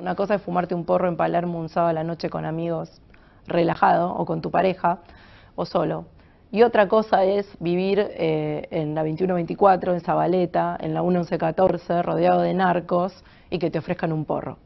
Una cosa es fumarte un porro en Palermo un sábado a la noche con amigos, relajado, o con tu pareja, o solo. Y otra cosa es vivir eh, en la 2124, en Zabaleta, en la 1114, rodeado de narcos y que te ofrezcan un porro.